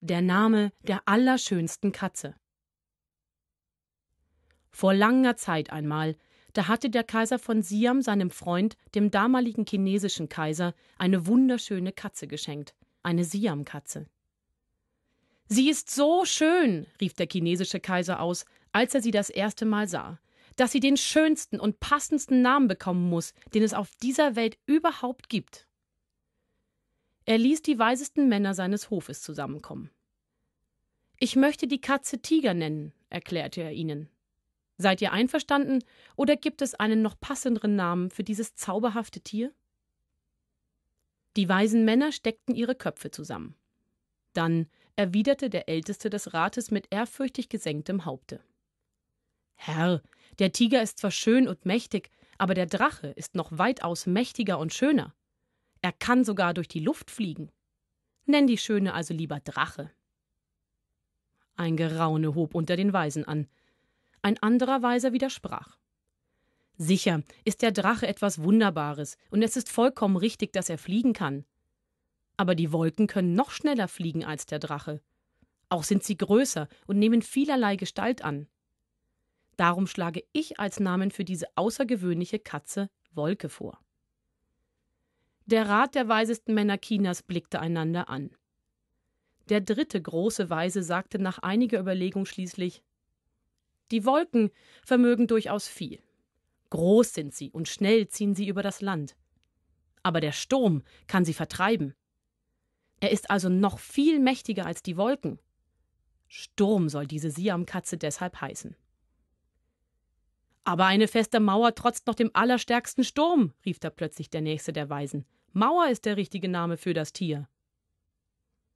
der Name der allerschönsten Katze. Vor langer Zeit einmal, da hatte der Kaiser von Siam seinem Freund, dem damaligen chinesischen Kaiser, eine wunderschöne Katze geschenkt, eine Siam-Katze. Sie ist so schön, rief der chinesische Kaiser aus, als er sie das erste Mal sah, dass sie den schönsten und passendsten Namen bekommen muss, den es auf dieser Welt überhaupt gibt. Er ließ die weisesten Männer seines Hofes zusammenkommen. Ich möchte die Katze Tiger nennen, erklärte er ihnen. Seid ihr einverstanden, oder gibt es einen noch passenderen Namen für dieses zauberhafte Tier? Die weisen Männer steckten ihre Köpfe zusammen. Dann erwiderte der Älteste des Rates mit ehrfürchtig gesenktem Haupte. Herr, der Tiger ist zwar schön und mächtig, aber der Drache ist noch weitaus mächtiger und schöner. Er kann sogar durch die Luft fliegen. Nenn die Schöne also lieber Drache. Ein Geraune hob unter den Weisen an. Ein anderer Weiser widersprach. Sicher ist der Drache etwas Wunderbares, und es ist vollkommen richtig, dass er fliegen kann. Aber die Wolken können noch schneller fliegen als der Drache. Auch sind sie größer und nehmen vielerlei Gestalt an. Darum schlage ich als Namen für diese außergewöhnliche Katze Wolke vor. Der Rat der weisesten Männer Chinas blickte einander an. Der dritte große Weise sagte nach einiger Überlegung schließlich Die Wolken vermögen durchaus viel. Groß sind sie und schnell ziehen sie über das Land. Aber der Sturm kann sie vertreiben. Er ist also noch viel mächtiger als die Wolken. Sturm soll diese Siamkatze deshalb heißen. Aber eine feste Mauer trotzt noch dem allerstärksten Sturm, rief da plötzlich der nächste der Weisen. Mauer ist der richtige Name für das Tier.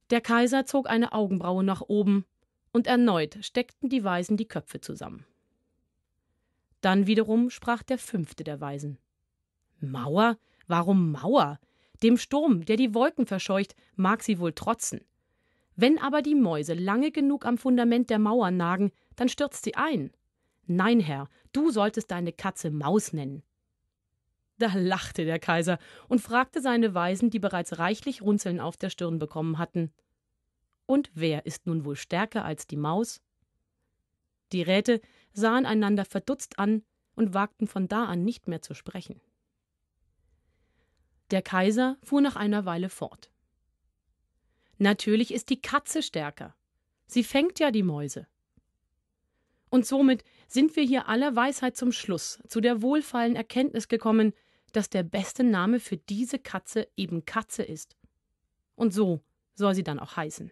Der Kaiser zog eine Augenbraue nach oben, und erneut steckten die Weisen die Köpfe zusammen. Dann wiederum sprach der fünfte der Weisen. Mauer? Warum Mauer? Dem Sturm, der die Wolken verscheucht, mag sie wohl trotzen. Wenn aber die Mäuse lange genug am Fundament der Mauer nagen, dann stürzt sie ein. Nein, Herr, du solltest deine Katze Maus nennen. Da lachte der Kaiser und fragte seine Weisen, die bereits reichlich Runzeln auf der Stirn bekommen hatten. Und wer ist nun wohl stärker als die Maus? Die Räte sahen einander verdutzt an und wagten von da an nicht mehr zu sprechen. Der Kaiser fuhr nach einer Weile fort. Natürlich ist die Katze stärker. Sie fängt ja die Mäuse. Und somit sind wir hier aller Weisheit zum Schluss zu der wohlfeilen Erkenntnis gekommen, dass der beste Name für diese Katze eben Katze ist. Und so soll sie dann auch heißen.